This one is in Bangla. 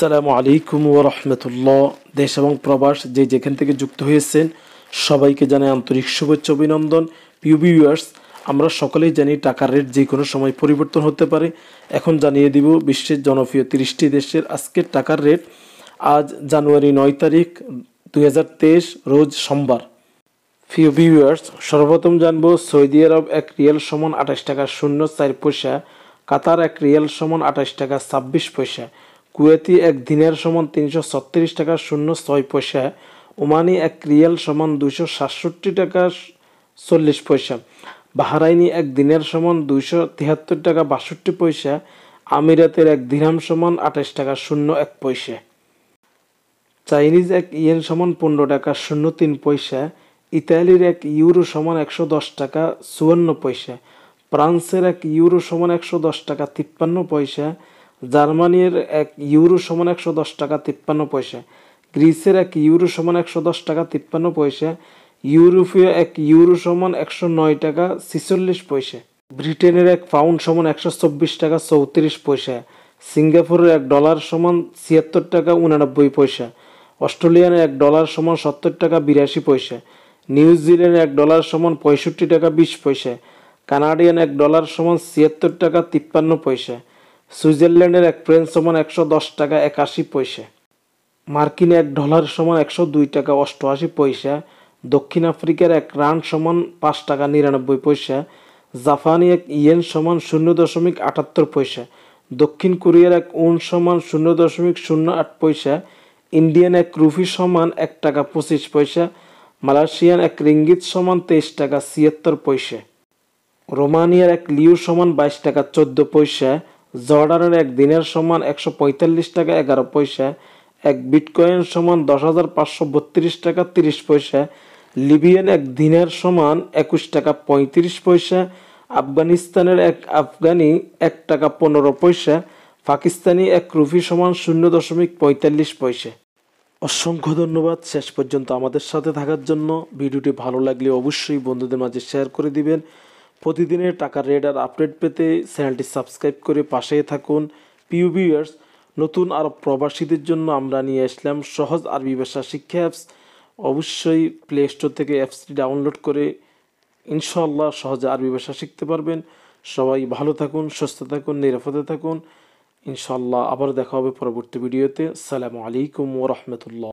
সালামু আলাইকুম রহমতুল্লাহ দেশ এবং প্রবাস যে যেখান থেকে যুক্ত হয়েছেন সবাইকে জানাই আন্তরিক শুভেচ্ছা অভিনন্দন পিউ ভিউয়ার্স আমরা সকলেই জানি টাকার রেট যে কোনো সময় পরিবর্তন হতে পারে এখন জানিয়ে দিব বিশ্বের জনপ্রিয় তিরিশটি দেশের আজকের টাকার রেট আজ জানুয়ারি নয় তারিখ দুই রোজ সোমবার ফিউ ভিউয়ার্স সর্বপ্রথম জানবো সৌদি আরব এক রিয়াল সমান আঠাশ টাকা শূন্য চার পয়সা কাতার এক রিয়াল সমান আঠাশ টাকা ছাব্বিশ পয়সা কুয়েতি এক দিনের সমান তিনশো ছত্রিশ টাকা শূন্য ছয় পয়সা ওমানি এক রিয়াল সমান দুইশো সাতষট্টি টাকা চল্লিশ পয়সা বাহারাইনি এক দিনের সমান দুইশো তিয়াত্তর টাকা বাষট্টি পয়সা আমিরাতের এক দিনাম সমান আঠাশ টাকা শূন্য এক পয়সা চাইনিজ এক ইয়েন সমান পনেরো টাকা শূন্য তিন পয়সা ইতালির এক ইউরো সমান একশো দশ টাকা চুয়ান্ন পয়সা ফ্রান্সের এক ইউরো সমান একশো দশ টাকা তিপ্পান্ন পয়সা জার্মানির এক ইউরো সমান একশো দশ টাকা তিপ্পান্ন পয়সা গ্রিসের এক ইউরো সমান একশো দশ টাকা তিপ্পান্ন পয়সা ইউরোপীয় এক ইউরো সমান একশো নয় টাকা ছিচল্লিশ পয়সা ব্রিটেনের এক পাউন্ড সমান একশো চব্বিশ টাকা চৌত্রিশ পয়সা সিঙ্গাপুরের এক ডলার সমান ছিয়াত্তর টাকা উনানব্বই পয়সা অস্ট্রেলিয়ানের এক ডলার সমান সত্তর টাকা বিরাশি পয়সা নিউজিল্যান্ডের এক ডলার সমান পঁয়ষট্টি টাকা বিশ পয়সা কানাডিয়ান এক ডলার সমান ছিয়াত্তর টাকা তিপ্পান্ন পয়সা সুইজারল্যান্ডের এক ফ্রেন্স সমান একশো দশ টাকা একাশি পয়সা মার্কিন এক ডলার সমান একশো দুই টাকা অষ্টআশি পয়সা দক্ষিণ আফ্রিকার এক রান সমান পাঁচ টাকা নিরানব্বই পয়সা জাপানি এক ইয়েন সমান শূন্য দশমিক আটাত্তর পয়সা দক্ষিণ কোরিয়ার এক উন সমান শূন্য দশমিক শূন্য আট পয়সা ইন্ডিয়ান এক রুফি সমান এক টাকা পঁচিশ পয়সা মালয়েশিয়ান এক রিঙ্গিত সমান তেইশ টাকা ছিয়াত্তর পয়সা রোমানিয়ার এক লিউ সমান বাইশ টাকা চোদ্দ পয়সা জর্ডানের এক দিনের সমান একশো পঁয়তাল্লিশ টাকা এগারো পয়সা এক বিটকয়েন সমান দশ হাজার পাঁচশো বত্রিশ টাকা তিরিশ পয়সা লিবিয়ান এক দিনের সমান একুশ টাকা পঁয়ত্রিশ পয়সা আফগানিস্তানের এক আফগানি এক টাকা পনেরো পয়সা পাকিস্তানি এক রুফি সমান শূন্য দশমিক পঁয়তাল্লিশ পয়সা অসংখ্য ধন্যবাদ শেষ পর্যন্ত আমাদের সাথে থাকার জন্য ভিডিওটি ভালো লাগলে অবশ্যই বন্ধুদের মাঝে শেয়ার করে দিবেন প্রতিদিনের টাকার রেডার আপডেট পেতে চ্যানেলটি সাবস্ক্রাইব করে পাশে থাকুন পিউ নতুন আর প্রবাসীদের জন্য আমরা নিয়ে আসলাম সহজ আরবি ভাষা শিক্ষা অ্যাপস অবশ্যই প্লে স্টোর থেকে অ্যাপসটি ডাউনলোড করে ইনশাল্লাহ সহজে আরবি ভাষা শিখতে পারবেন সবাই ভালো থাকুন সুস্থ থাকুন নিরাপদে থাকুন ইনশাল্লাহ আবার দেখা হবে পরবর্তী ভিডিওতে সালামু আলাইকুম ওরহমতুল্লাহ